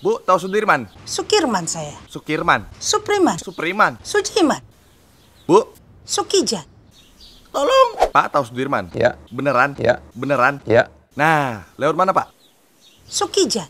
Bu, tahu Sudirman? Sukirman saya. Sukirman. Supriman. Supriman. Sujiman. Bu. Sukijan. Tolong. Pak, tahu Sudirman? Ya. Beneran? Ya. Beneran? Ya. Nah, lewat mana, Pak? Sukijan.